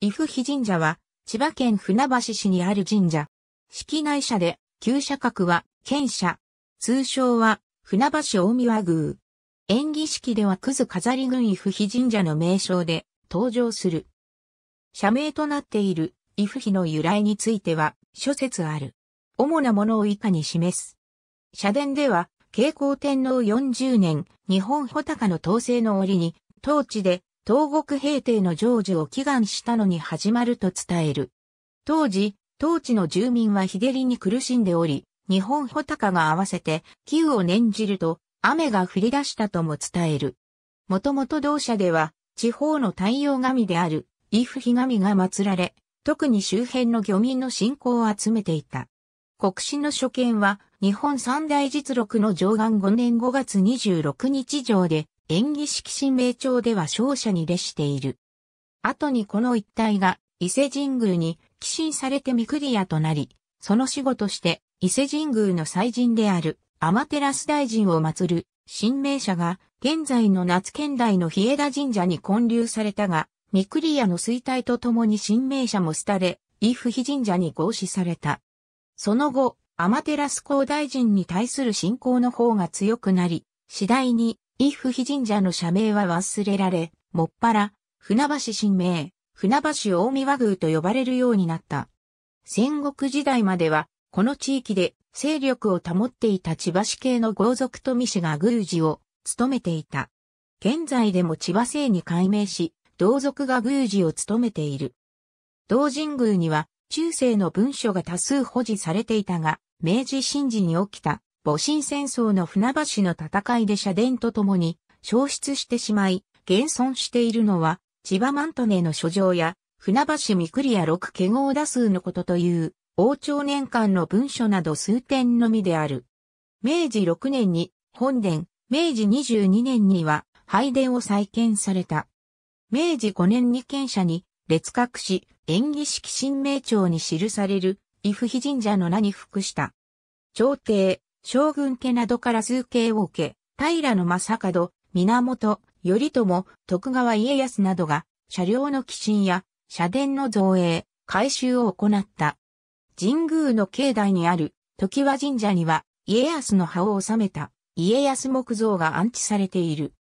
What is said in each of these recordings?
伊夫比神社は、千葉県船橋市にある神社。式内社で、旧社格は、県社。通称は、船橋大宮宮。演技式では、くず飾り群伊夫比神社の名称で、登場する。社名となっている、伊夫比の由来については、諸説ある。主なものを以下に示す。社殿では、慶光天皇40年、日本穂高の統制の折に、当地で東国平定の成就を祈願したのに始まると伝える。当時、当地の住民は日照りに苦しんでおり、日本穂高が合わせて、旧を念じると、雨が降り出したとも伝える。もともと同社では、地方の太陽神である、伊フ日神が祀られ、特に周辺の漁民の信仰を集めていた。国史の所見は、日本三大実録の上岸5年5月26日上で、演技式神明朝では勝者に列している。後にこの一帯が伊勢神宮に寄進されてクリ屋となり、その死後として伊勢神宮の祭神である天照大臣を祀る神明社が現在の夏県内の日枝神社に建立されたが、クリ屋の衰退とともに神明社も廃れ、伊布比神社に合祀された。その後、天照皇大臣に対する信仰の方が強くなり、次第に伊夫比神社の社名は忘れられ、もっぱら、船橋神名、船橋大見和宮と呼ばれるようになった。戦国時代までは、この地域で勢力を保っていた千葉市系の豪族富士が宮司を務めていた。現在でも千葉姓に改名し、同族が宮司を務めている。同神宮には中世の文書が多数保持されていたが、明治神事に起きた戊辰戦争の船橋の戦いで社殿と共に消失してしまい、現存しているのは、千葉マントネの書状や、船橋三栗屋六家号打数のことという、王朝年間の文書など数点のみである。明治6年に本殿、明治22年には拝殿を再建された。明治5年に建舎に列閣し、演技式新名帳に記される、伊布比神社の名に服した。朝廷、将軍家などから数形を受け、平野正門、源、頼朝、徳川家康などが、車両の寄進や、社殿の造営、改修を行った。神宮の境内にある、時和神社には、家康の葉を収めた、家康木像が安置されている。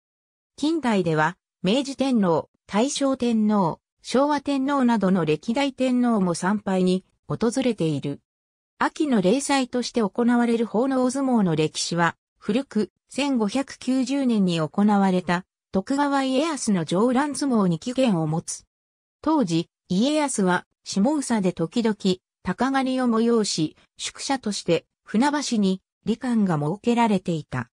近代では、明治天皇、大正天皇、昭和天皇などの歴代天皇も参拝に訪れている。秋の例祭として行われる奉納相撲の歴史は、古く1590年に行われた徳川家康の上乱相撲に起源を持つ。当時、家康は下総で時々鷹狩りを催し、宿舎として船橋に理官が設けられていた。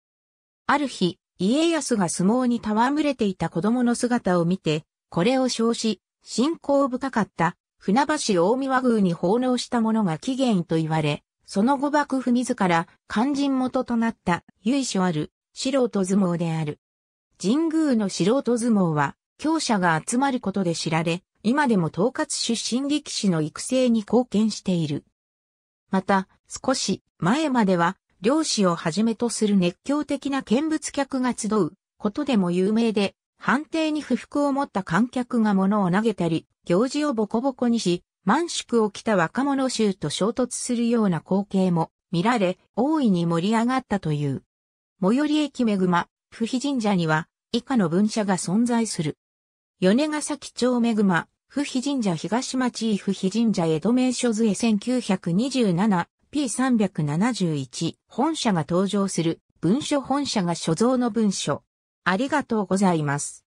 ある日、家康が相撲に戯れていた子供の姿を見て、これを称し、信仰深かった船橋大宮宮に奉納したものが起源と言われ、その後幕府自ら肝心元となった由緒ある素人相撲である。神宮の素人相撲は、強者が集まることで知られ、今でも統括出身力士の育成に貢献している。また、少し前までは、漁師をはじめとする熱狂的な見物客が集うことでも有名で、判定に不服を持った観客が物を投げたり、行事をボコボコにし、満宿を着た若者衆と衝突するような光景も見られ、大いに盛り上がったという。最寄り駅めぐま、不比神社には、以下の文社が存在する。米ヶ崎町めぐま、不比神社東町不比神社江戸名所図へ 1927P371 本社が登場する文書本社が所蔵の文書。ありがとうございます。